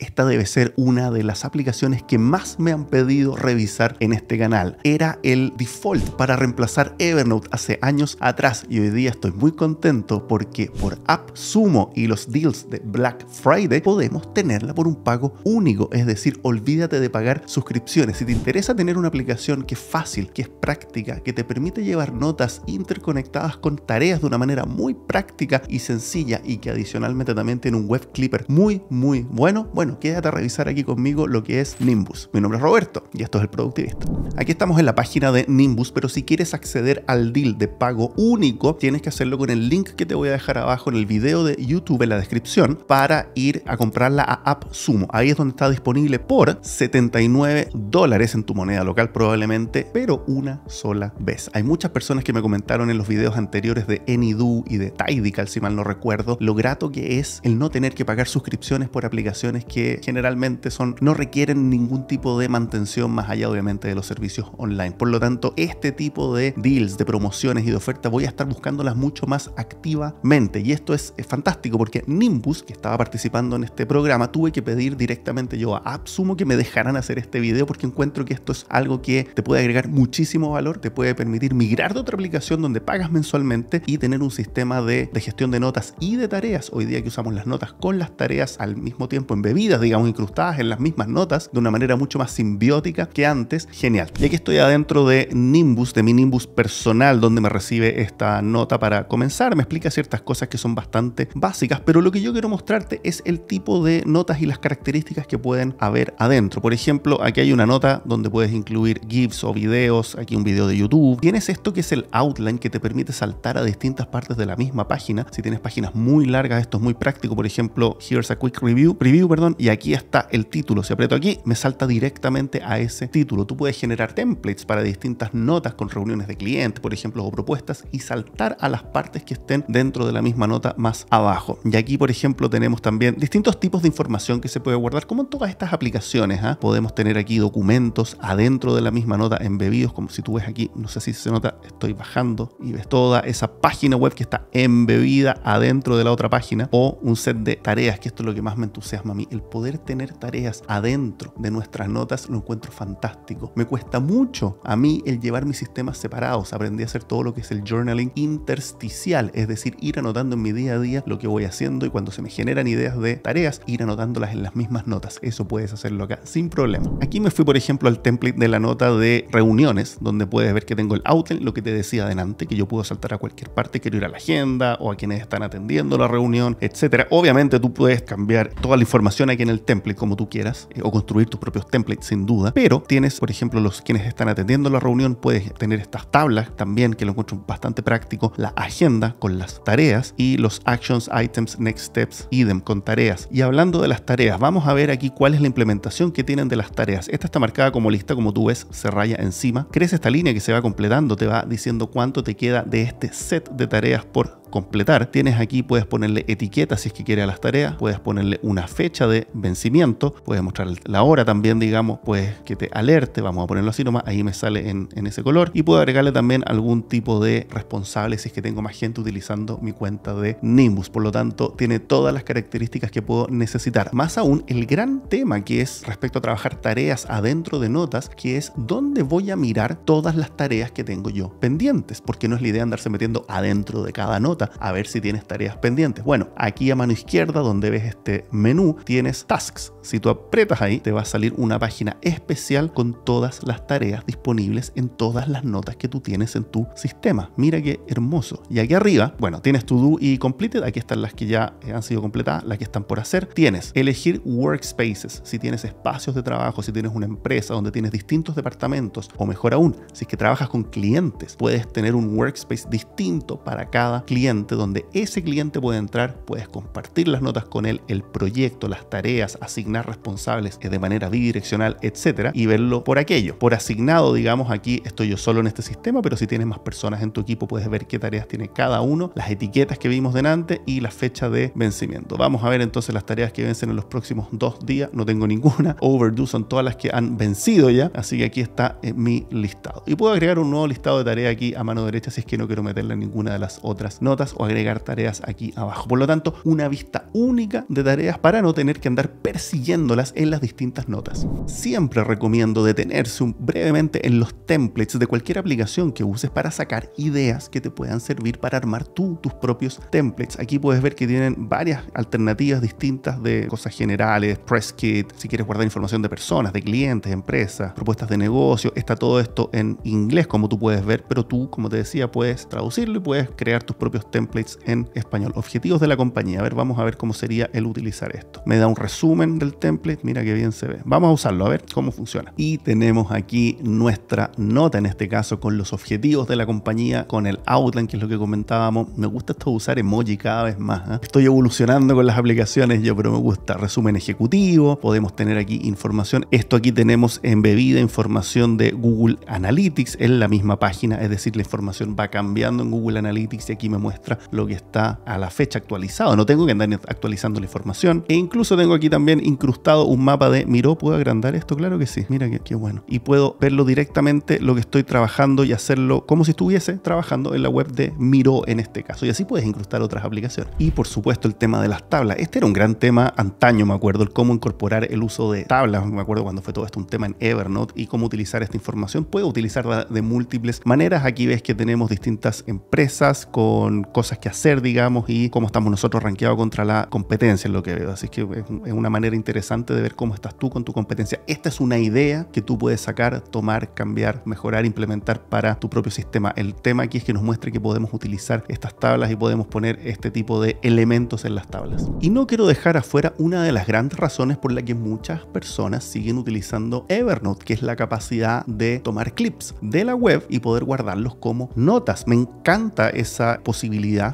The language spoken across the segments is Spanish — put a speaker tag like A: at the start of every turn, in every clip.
A: Esta debe ser una de las aplicaciones que más me han pedido revisar en este canal. Era el default para reemplazar Evernote hace años atrás y hoy día estoy muy contento porque por AppSumo y los deals de Black Friday podemos tenerla por un pago único. Es decir, olvídate de pagar suscripciones. Si te interesa tener una aplicación que es fácil, que es práctica, que te permite llevar notas interconectadas con tareas de una manera muy práctica y sencilla y que adicionalmente también tiene un web clipper muy, muy bueno, bueno, quédate a revisar aquí conmigo lo que es Nimbus. Mi nombre es Roberto y esto es El Productivista. Aquí estamos en la página de Nimbus, pero si quieres acceder al deal de pago único, tienes que hacerlo con el link que te voy a dejar abajo en el video de YouTube en la descripción para ir a comprarla a AppSumo. Ahí es donde está disponible por 79 dólares en tu moneda local probablemente, pero una sola vez. Hay muchas personas que me comentaron en los videos anteriores de Enidu y de Tidical, si mal no recuerdo, lo grato que es el no tener que pagar suscripciones por aplicaciones que generalmente son, no requieren ningún tipo de mantención más allá obviamente de los servicios online. Por lo tanto, este tipo de deals, de promociones y de ofertas voy a estar buscándolas mucho más activamente. Y esto es, fantástico porque Nimbus, que estaba participando en este programa, tuve que pedir directamente yo a Absumo que me dejaran hacer este video porque encuentro que esto es algo que te puede agregar muchísimo valor, te puede permitir migrar de otra aplicación donde pagas mensualmente y tener un sistema de, gestión de notas y de tareas. Hoy día que usamos las notas con las tareas al mismo tiempo bebida digamos, incrustadas en las mismas notas de una manera mucho más simbiótica que antes. Genial. Y aquí estoy adentro de Nimbus, de mi Nimbus personal, donde me recibe esta nota para comenzar. Me explica ciertas cosas que son bastante básicas, pero lo que yo quiero mostrarte es el tipo de notas y las características que pueden haber adentro. Por ejemplo, aquí hay una nota donde puedes incluir GIFs o videos, aquí un video de YouTube. Tienes esto que es el outline que te permite saltar a distintas partes de la misma página. Si tienes páginas muy largas, esto es muy práctico. Por ejemplo, here's a quick review, preview, perdón, y aquí está el título. Si aprieto aquí, me salta directamente a ese título. Tú puedes generar templates para distintas notas con reuniones de clientes, por ejemplo, o propuestas y saltar a las partes que estén dentro de la misma nota más abajo. Y aquí, por ejemplo, tenemos también distintos tipos de información que se puede guardar, como en todas estas aplicaciones. ¿ah? Podemos tener aquí documentos adentro de la misma nota embebidos, como si tú ves aquí, no sé si se nota, estoy bajando y ves toda esa página web que está embebida adentro de la otra página o un set de tareas, que esto es lo que más me entusiasma a mí, poder tener tareas adentro de nuestras notas lo encuentro fantástico. Me cuesta mucho a mí el llevar mis sistemas separados. Aprendí a hacer todo lo que es el journaling intersticial, es decir, ir anotando en mi día a día lo que voy haciendo y cuando se me generan ideas de tareas, ir anotándolas en las mismas notas. Eso puedes hacerlo acá sin problema. Aquí me fui, por ejemplo, al template de la nota de reuniones, donde puedes ver que tengo el outline, lo que te decía adelante, que yo puedo saltar a cualquier parte, quiero ir a la agenda o a quienes están atendiendo la reunión, etcétera. Obviamente tú puedes cambiar toda la información aquí en el template como tú quieras, eh, o construir tus propios templates sin duda, pero tienes, por ejemplo, los quienes están atendiendo la reunión, puedes tener estas tablas también, que lo encuentro bastante práctico, la agenda con las tareas y los actions, items, next steps, idem con tareas. Y hablando de las tareas, vamos a ver aquí cuál es la implementación que tienen de las tareas. Esta está marcada como lista, como tú ves, se raya encima. Crece esta línea que se va completando, te va diciendo cuánto te queda de este set de tareas por completar. Tienes aquí, puedes ponerle etiqueta si es que quiere a las tareas, puedes ponerle una fecha de vencimiento, puedes mostrar la hora también, digamos, pues que te alerte, vamos a ponerlo así nomás, ahí me sale en, ese color. Y puedo agregarle también algún tipo de responsable si es que tengo más gente utilizando mi cuenta de Nimbus. Por lo tanto, tiene todas las características que puedo necesitar. Más aún, el gran tema que es respecto a trabajar tareas adentro de notas, que es dónde voy a mirar todas las tareas que tengo yo pendientes, porque no es la idea andarse metiendo adentro de cada nota a ver si tienes tareas pendientes. Bueno, aquí a mano izquierda donde ves este menú tienes tasks. Si tú aprietas ahí te va a salir una página especial con todas las tareas disponibles en todas las notas que tú tienes en tu sistema. Mira qué hermoso. Y aquí arriba, bueno, tienes to do y completed. Aquí están las que ya eh, han sido completadas, las que están por hacer. Tienes elegir workspaces. Si tienes espacios de trabajo, si tienes una empresa donde tienes distintos departamentos o mejor aún, si es que trabajas con clientes, puedes tener un workspace distinto para cada cliente donde ese cliente puede entrar, puedes compartir las notas con él, el proyecto, las tareas, asignar responsables eh, de manera bidireccional, etcétera, y verlo por aquello. Por asignado, digamos, aquí estoy yo solo en este sistema, pero si tienes más personas en tu equipo, puedes ver qué tareas tiene cada uno, las etiquetas que vimos delante y la fecha de vencimiento. Vamos a ver entonces las tareas que vencen en los próximos dos días. No tengo ninguna. Overdue son todas las que han vencido ya. Así que aquí está eh, mi listado. Y puedo agregar un nuevo listado de tareas aquí a mano derecha si es que no quiero meterle ninguna de las otras notas o agregar tareas aquí abajo. Por lo tanto, una vista única de tareas para no tener que andar persiguiéndolas en las distintas notas. Siempre recomiendo detenerse brevemente en los templates de cualquier aplicación que uses para sacar ideas que te puedan servir para armar tú tus propios templates. Aquí puedes ver que tienen varias alternativas distintas de cosas generales, press kit, si quieres guardar información de personas, de clientes, empresas, propuestas de negocio, está todo esto en inglés como tú puedes ver, pero tú, como te decía, puedes traducirlo y puedes crear tus propios templates en español. Objetivos de la compañía. A ver, vamos a ver cómo sería el utilizar esto. Me da un resumen del template. Mira qué bien se ve. Vamos a usarlo, a ver cómo funciona. Y tenemos aquí nuestra nota, en este caso, con los objetivos de la compañía, con el outline, que es lo que comentábamos. Me gusta esto usar emoji cada vez más. ¿eh? Estoy evolucionando con las aplicaciones yo, pero me gusta. Resumen ejecutivo. Podemos tener aquí información. Esto aquí tenemos embebida información de Google Analytics en la misma página. Es decir, la información va cambiando en Google Analytics y aquí me muestra lo que está a la fecha actualizado. No tengo que andar actualizando la información. E incluso tengo aquí también incrustado un mapa de miro ¿Puedo agrandar esto? Claro que sí. Mira qué, bueno. Y puedo verlo directamente lo que estoy trabajando y hacerlo como si estuviese trabajando en la web de miro en este caso. Y así puedes incrustar otras aplicaciones. Y por supuesto el tema de las tablas. Este era un gran tema antaño, me acuerdo, el cómo incorporar el uso de tablas. Me acuerdo cuando fue todo esto un tema en Evernote y cómo utilizar esta información. Puedo utilizarla de múltiples maneras. Aquí ves que tenemos distintas empresas con cosas que hacer, digamos, y cómo estamos nosotros ranqueados contra la competencia, en lo que veo. Así que es una manera interesante de ver cómo estás tú con tu competencia. Esta es una idea que tú puedes sacar, tomar, cambiar, mejorar, implementar para tu propio sistema. El tema aquí es que nos muestre que podemos utilizar estas tablas y podemos poner este tipo de elementos en las tablas. Y no quiero dejar afuera una de las grandes razones por la que muchas personas siguen utilizando Evernote, que es la capacidad de tomar clips de la web y poder guardarlos como notas. Me encanta esa posibilidad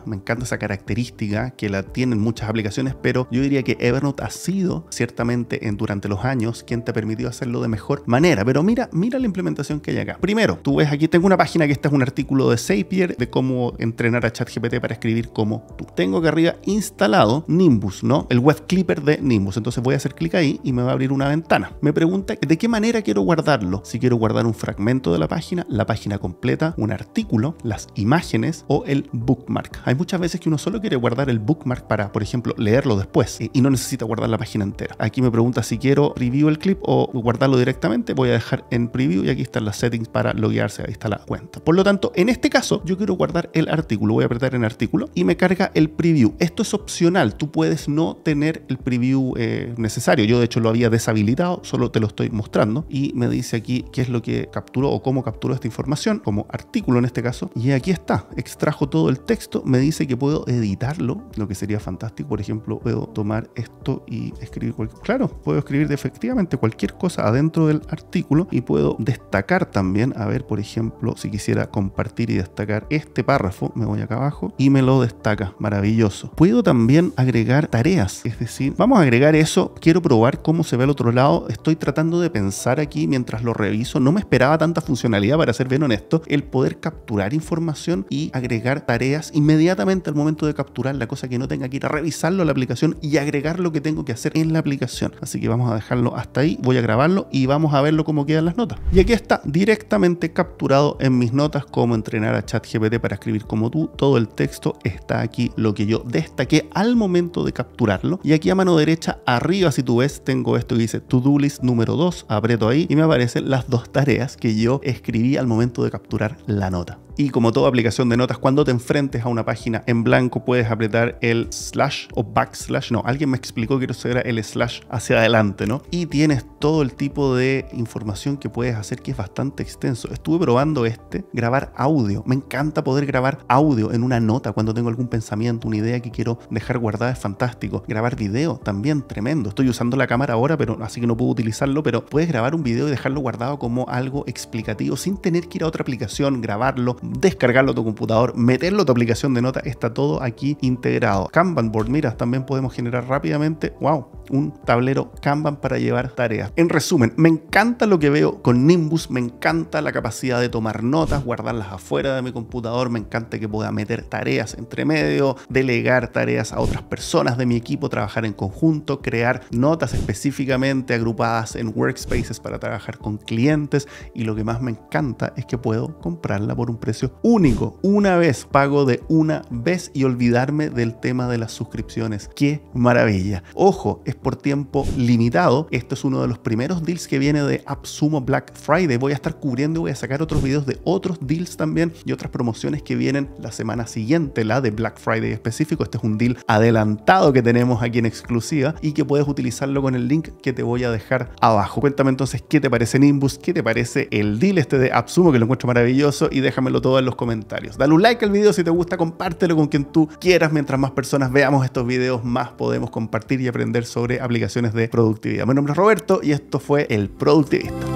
A: me encanta esa característica que la tienen muchas aplicaciones, pero yo diría que Evernote ha sido ciertamente en, durante los años quien te ha permitido hacerlo de mejor manera. Pero mira, mira la implementación que hay acá. Primero, tú ves aquí, tengo una página que está es un artículo de Zapier de cómo entrenar a ChatGPT para escribir como tú. Tengo acá arriba instalado Nimbus, ¿no? El web clipper de Nimbus. Entonces voy a hacer clic ahí y me va a abrir una ventana. Me pregunta de qué manera quiero guardarlo. Si quiero guardar un fragmento de la página, la página completa, un artículo, las imágenes o el book. Hay muchas veces que uno solo quiere guardar el bookmark para, por ejemplo, leerlo después y no necesita guardar la página entera. Aquí me pregunta si quiero preview el clip o guardarlo directamente. Voy a dejar en preview y aquí están las settings para loguearse. Ahí está la cuenta. Por lo tanto, en este caso, yo quiero guardar el artículo. Voy a apretar en artículo y me carga el preview. Esto es opcional. Tú puedes no tener el preview eh, necesario. Yo, de hecho, lo había deshabilitado. Solo te lo estoy mostrando. Y me dice aquí qué es lo que capturó o cómo capturó esta información como artículo en este caso. Y aquí está. Extrajo todo el texto me dice que puedo editarlo, lo que sería fantástico. Por ejemplo, puedo tomar esto y escribir cualquier... Claro, puedo escribir efectivamente cualquier cosa adentro del artículo y puedo destacar también, a ver, por ejemplo, si quisiera compartir y destacar este párrafo, me voy acá abajo y me lo destaca. Maravilloso. Puedo también agregar tareas, es decir, vamos a agregar eso, quiero probar cómo se ve al otro lado, estoy tratando de pensar aquí mientras lo reviso, no me esperaba tanta funcionalidad para ser bien honesto, el poder capturar información y agregar tareas inmediatamente al momento de capturar la cosa que no tenga que ir a revisarlo a la aplicación y agregar lo que tengo que hacer en la aplicación. Así que vamos a dejarlo hasta ahí, voy a grabarlo y vamos a verlo cómo quedan las notas. Y aquí está directamente capturado en mis notas cómo entrenar a ChatGPT para escribir como tú. Todo el texto está aquí, lo que yo destaqué al momento de capturarlo. Y aquí a mano derecha arriba, si tú ves, tengo esto que dice To Do List número 2, Apreto ahí y me aparecen las dos tareas que yo escribí al momento de capturar la nota. Y como toda aplicación de notas, cuando te enfrentes a una página en blanco, puedes apretar el slash o backslash. No, alguien me explicó que eso era el slash hacia adelante, ¿no? Y tienes todo el tipo de información que puedes hacer que es bastante extenso. Estuve probando este, grabar audio. Me encanta poder grabar audio en una nota cuando tengo algún pensamiento, una idea que quiero dejar guardada, es fantástico. Grabar video también, tremendo. Estoy usando la cámara ahora, pero así que no puedo utilizarlo, pero puedes grabar un video y dejarlo guardado como algo explicativo sin tener que ir a otra aplicación, grabarlo, descargarlo a tu computador, meterlo a tu aplicación de notas, está todo aquí integrado. Kanban board, miras, también podemos generar rápidamente, wow, un tablero Kanban para llevar tareas. En resumen, me encanta lo que veo con Nimbus, me encanta la capacidad de tomar notas, guardarlas afuera de mi computador, me encanta que pueda meter tareas entre medio, delegar tareas a otras personas de mi equipo, trabajar en conjunto, crear notas específicamente agrupadas en workspaces para trabajar con clientes y lo que más me encanta es que puedo comprarla por un precio único, una vez, pago de una vez y olvidarme del tema de las suscripciones. ¡Qué maravilla! Ojo, es por tiempo limitado. Esto es uno de los primeros deals que viene de Absumo Black Friday. Voy a estar cubriendo, y voy a sacar otros videos de otros deals también y otras promociones que vienen la semana siguiente, la de Black Friday específico. Este es un deal adelantado que tenemos aquí en exclusiva y que puedes utilizarlo con el link que te voy a dejar abajo. Cuéntame entonces qué te parece Nimbus, qué te parece el deal este de Absumo, que lo encuentro maravilloso y déjamelo en los comentarios. Dale un like al video si te gusta, compártelo con quien tú quieras. Mientras más personas veamos estos videos, más podemos compartir y aprender sobre aplicaciones de productividad. Mi nombre es Roberto y esto fue El Productivista.